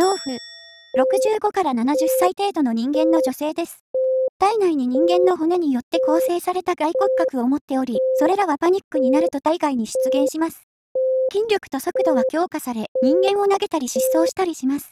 農夫。65から70歳程度の人間の女性です。体内に人間の骨によって構成された外骨格を持っており、それらはパニックになると体外に出現します。筋力と速度は強化され、人間を投げたり失踪したりします。